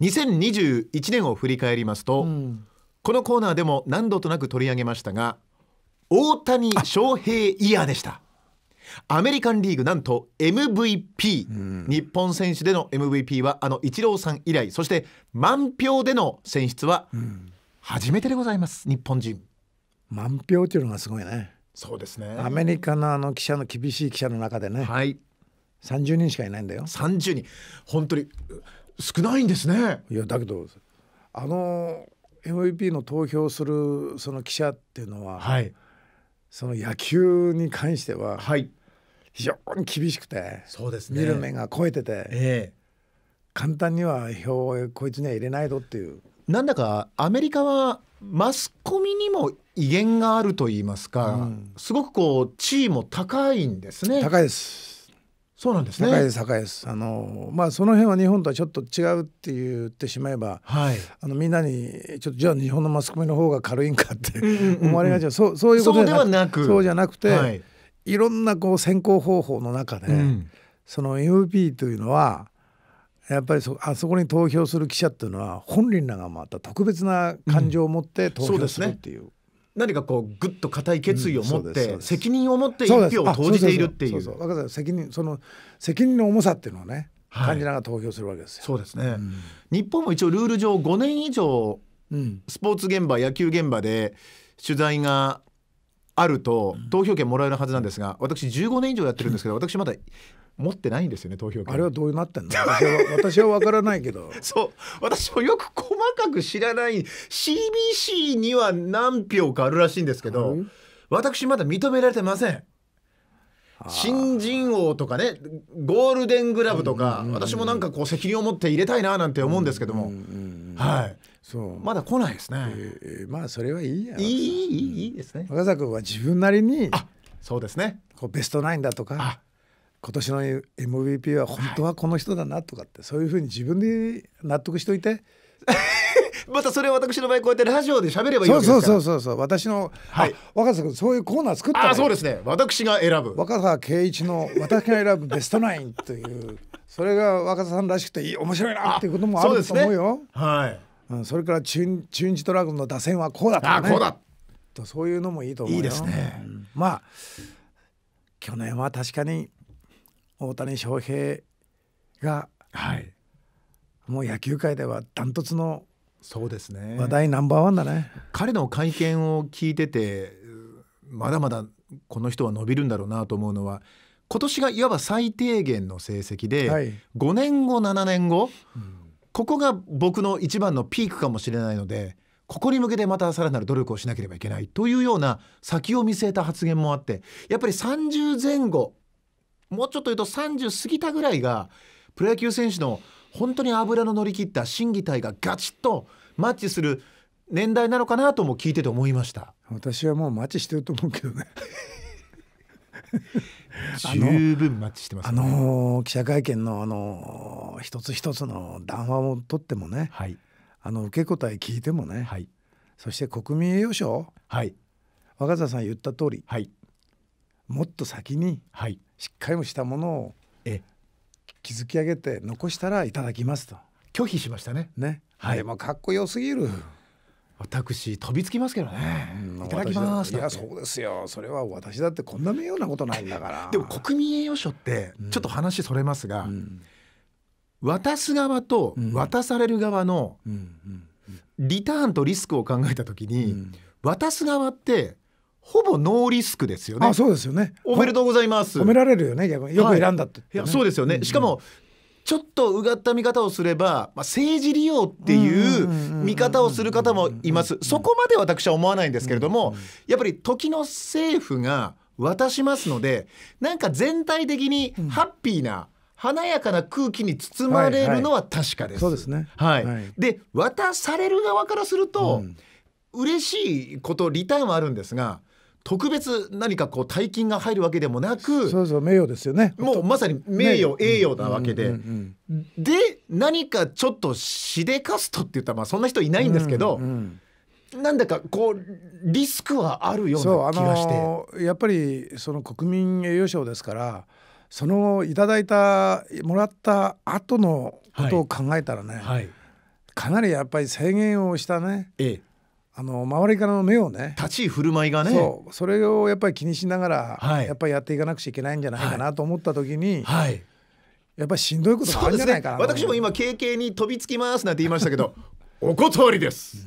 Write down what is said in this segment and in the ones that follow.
2021年を振り返りますと、うん、このコーナーでも何度となく取り上げましたが大谷翔平イヤーでしたアメリカンリーグなんと MVP、うん、日本選手での MVP はあのイチローさん以来そして満票での選出は初めてでございます、日本人満票っていうのがすごいねそうですねアメリカのあの記者の厳しい記者の中でね、はい、30人しかいないんだよ30人本当に少ないんですね。いやだけどあの MVP の投票するその記者っていうのは、はい、その野球に関しては、はい、非常に厳しくてそうです、ね、見る目が超えてて、え簡単には票をこいつには入れないぞっていう。なんだかアメリカはマスコミにも威厳があると言いますか、うん、すごくこう地位も高いんですね。高いですそうなんですね。高いです高いです。あのまあその辺は日本とはちょっと違うって言ってしまえば、はい、あのみんなにちょっとじゃあ日本のマスコミの方が軽いんかって思われがちそうそういうことではなくそうじゃなくて、はい、いろんなこう選考方法の中で、うん、その MVP というのは。やっぱりそあそこに投票する記者っていうのは本人らがまた特別な感情を持って投票するっていう。うん何かこうぐっと固い決意を持って、責任を持って一票を投じているっていうそうそう責任その責任の重さっていうのをね、感じながら投票するわけですよ。そうですね、うん、日本も一応ルール上5年以上、スポーツ現場野球現場で取材があると投票権もらえるはずなんですが私15年以上やってるんですけど 私まだ持ってないんですよね投票権あれはどうなってんの私はわからないけど そう私もよく細かく知らない CBC には何票かあるらしいんですけど、うん、私まだ認められてません新人王とかねゴールデングラブとか、私もなんかこう責任を持って入れたいななんて思うんですけども、はいそうまだ来ないですね、えー、まあそれはいいやいいいいいいですね若狭君は自分なりにそうですねこうベストナインだとか今年の MVP は本当はこの人だなとかって、はい、そういうふうに自分で納得しといて またそれを私の場合こうやってラジオで喋ればいいわですからそうそうそうそう私の、はい、若狭君そういうコーナー作ったあそうですね私が選ぶ若狭圭一の「私が選ぶベストナイン」というそれが若狭さんらしくていい面白いなっていうこともあると思うよ。そうですね、はいうん、それから中中日ドラゴンの打線はこうだった、ね、あこうだとそういうのもいいと思ういいですね、うん、まあ去年は確かに大谷翔平が、はい、もう野球界ではダントツの話題ナンバーワンだね彼の会見を聞いててまだまだこの人は伸びるんだろうなと思うのは今年がいわば最低限の成績で、はい、5年後7年後、うんここが僕の一番のピークかもしれないのでここに向けてまたさらなる努力をしなければいけないというような先を見据えた発言もあってやっぱり30前後もうちょっと言うと30過ぎたぐらいがプロ野球選手の本当に油の乗り切った審議体がガチッとマッチする年代なのかなとも聞いてて思いました私はもうマッチしてると思うけどね十分マッチしてます、ね、あの記者会見のあの一つ一つの談話を取ってもね、はい、あの受け答え聞いてもね、はい、そして国民栄誉賞、はい、若狭さん言った通り、はい、もっと先にしっかりもしたものを築き上げて残したらいただきますと拒否しましたねね、はい、でもかっこよすぎる私飛びつきますけどね、うん、いただきますいやそうですよそれは私だってこんな名誉なことないんだからでも国民栄誉賞ってちょっと話それますが、うん、渡す側と渡される側のリターンとリスクを考えた時に、うん、渡す側ってほぼノーリスクですよね。あそうですよね。おめでとうございます。褒められるよね。逆によく選んだって、ねはい、いやそうですよね。しかもちょっとうがった見方をすれば、まあ、政治利用っていう見方をする方もいますそこまで私は思わないんですけれどもやっぱり時の政府が渡しますのでなんか全体的にハッピーな、華やかな空気に包まれるのは確かです。そうですね。はい。で渡される側からすると、うん、嬉しいことリターンはあるんですが、特別何かこう大金が入るわけでもなくそうそう名誉ですよねもうまさに名誉栄誉なわけで、で何かちょっとしでかすとって言ったらまあそんな人いないんですけど、うんうん、なんだかこうリスクはあるような気がして、あのー、やっぱりその国民栄誉賞ですからそのいただいたもらった後のことを考えたらね、はいはい、かなりやっぱり制限をしたね、ええあの周りからの目をね立ち居振る舞いがねそうそれをやっぱり気にしながら、はい、やっぱりやっていかなくちゃいけないんじゃないかなと思った時に、はい、やっぱりしんどいこともあるんじゃないかな、ね、私も今経験に飛びつきますなんて言いましたけど お断りです、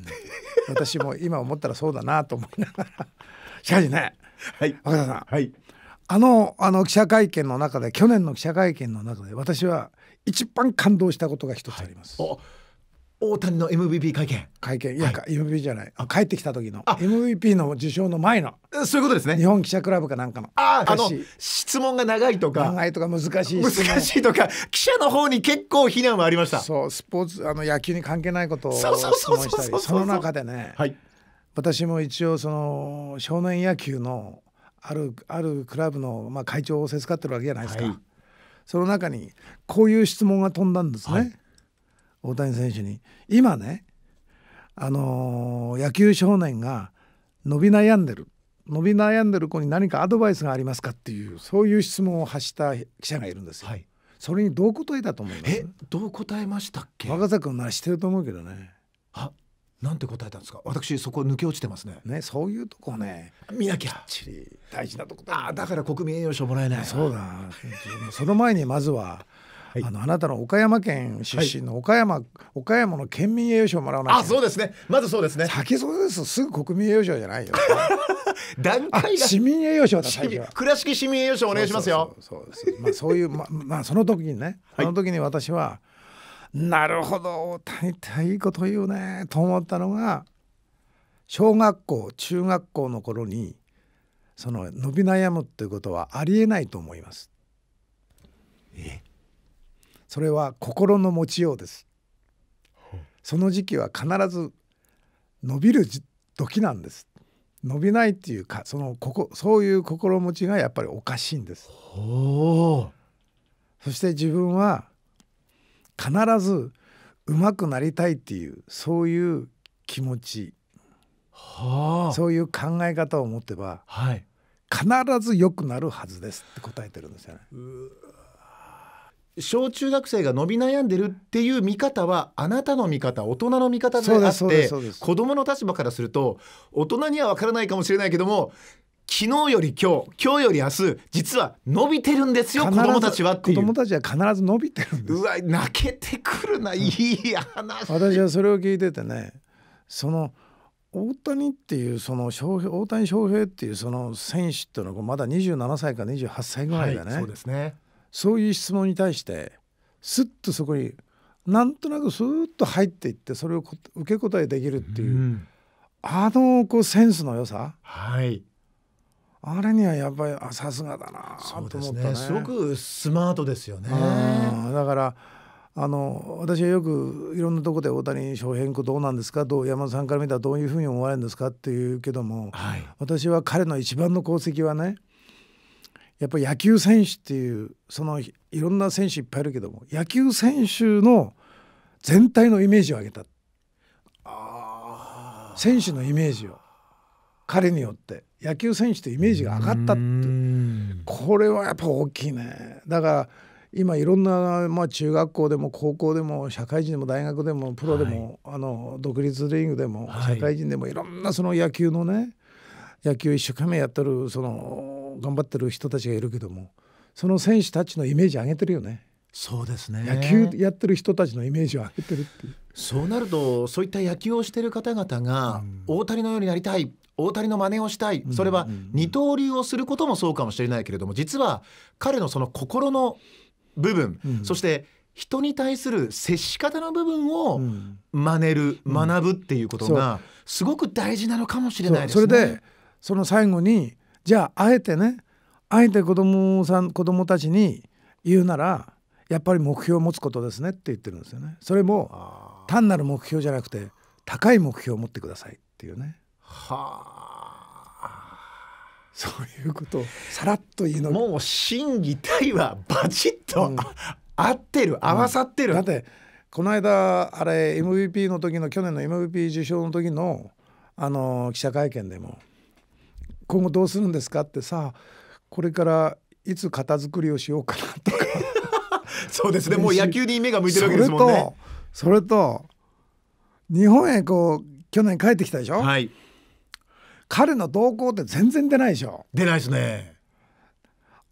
うん、私も今思ったらそうだなと思いながらしかしね、はい、若田さん、はい、あのあの記者会見の中で去年の記者会見の中で私は一番感動したことが一つあります、はい大谷の MVP 会見会見いや、はい、MVP じゃない帰ってきた時の MVP の受賞の前のそういうことですね日本記者クラブかなんかのああの質問が長いとか長いとか難しい難しいとか記者の方に結構非難はありましたそうスポーツあの野球に関係ないことを質問したりその中でね、はい、私も一応その少年野球のあるあるクラブの、まあ、会長をせつかってるわけじゃないですか、はい、その中にこういう質問が飛んだんですね、はい大谷選手に今ねあのー、野球少年が伸び悩んでる伸び悩んでる子に何かアドバイスがありますかっていうそういう質問を発した記者がいるんですよ。はい、それにどう答えたと思いますえどう答えましたっけ若狭君なら知ってると思うけどね。あなんて答えたんですか私そこ抜け落ちてますねねそういうとこね見なきゃちり大事なとこだあだから国民栄誉賞もらえないそうだその前にまずははい、あのあなたの岡山県出身の岡山、はい、岡山の県民栄誉賞をもらわないあそうですねまずそうですね先そうですすぐ国民栄誉賞じゃないよ段階 が市民栄誉賞だ最倉敷市民栄誉賞お願いしますよそうまあそういうま まあその時にね、はい、その時に私はなるほど大体いいこと言うねと思ったのが小学校中学校の頃にその伸び悩むっていうことはありえないと思います。えそれは心の持ちようです。その時期は必ず伸びる時なんです。伸びないっていうかそのここそういう心持ちがやっぱりおかしいんです。そして自分は必ず上手くなりたいっていうそういう気持ち、はあ、そういう考え方を持てば、はい、必ず良くなるはずですって答えてるんですよね。小中学生が伸び悩んでるっていう見方はあなたの見方大人の見方であって子どもの立場からすると大人には分からないかもしれないけども昨日より今日今日より明日実は伸びてるんですよ子供たちはっていう子供たちは必ず伸びてるんですうわ泣けてくるないい話私はそれを聞いててねその大谷っていうその大谷翔平っていうその選手っていうのがまだ27歳か28歳ぐらいだね、はい、そうですねそういう質問に対してスッとそこになんとなくスッと入っていってそれを受け答えできるっていう、うん、あのこうセンスの良さ、はい、あれにはやっぱりあさすがだなと思ったね、ね、すごくスマートですよねだからあの私はよくいろんなとこで大谷翔平君どうなんですかどう山田さんから見たらどういうふうに思われるんですかっていうけども、はい、私は彼の一番の功績はねやっぱり野球選手っていうそのいろんな選手いっぱいいるけども野球選手の全体のイメージを上げた選手のイメージを彼によって野球選手とイメージが上がったってこれはやっぱ大きいねだから今いろんな、まあ、中学校でも高校でも社会人でも大学でもプロでも、はい、あの独立リーグでも、はい、社会人でもいろんなその野球のね野球一生懸命やってるその頑張ってる人たちがいるけどもその選手たちのイメージ上げてるよね。そうですね野球やってる人たちのイメージを上げてるっていうそうなるとそういった野球をしてる方々が、大谷のようになりたい大谷の真似をしたいそれは二刀流をすることもそうかもしれないけれども実は彼のその心の部分、うん、そして人に対する接し方の部分を真似る、うん、学ぶっていうことがすごく大事なのかもしれないですね。そそれでその最後にじゃああえてねあえて子供さん子供たちに言うならやっぱり目標を持つことですねって言ってるんですよねそれも単なる目標じゃなくて高い目標を持ってくださいっていうねはあそういうことをさらっと言うのもう真偽体はバチッと、うん、合ってる合わさってる、うん、だってこの間あれ MVP の時の去年の MVP 受賞の時のあの記者会見でも今後どうするんですかってさこれからいつ型作りをしようかなとか そうですねもう野球に目が向いてるわけですもんねそれと日本へこう去年帰ってきたでしょ、はい、彼の動向って全然出ないでしょ出ないですね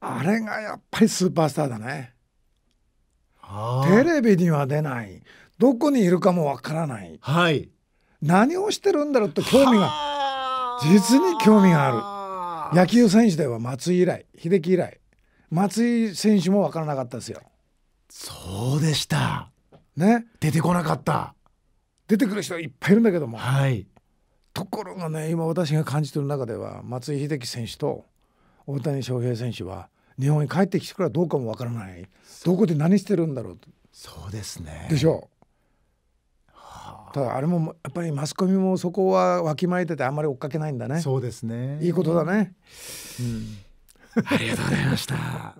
あれがやっぱりスーパースターだねテレビには出ないどこにいるかもわからない、はい、何をしてるんだろうって興味が実に興味がある野球選手では松井以来秀樹以来松井選手も分からなかったですよそうでしたね出てこなかった出てくる人いっぱいいるんだけども、はい、ところがね今私が感じてる中では松井秀喜選手と大谷翔平選手は日本に帰ってきてからどうかもわからないどこで何してるんだろうそうですねでしょうただあれもやっぱりマスコミもそこはわきまえててあんまり追っかけないんだねそうですねいいことだね、うん、ありがとうございました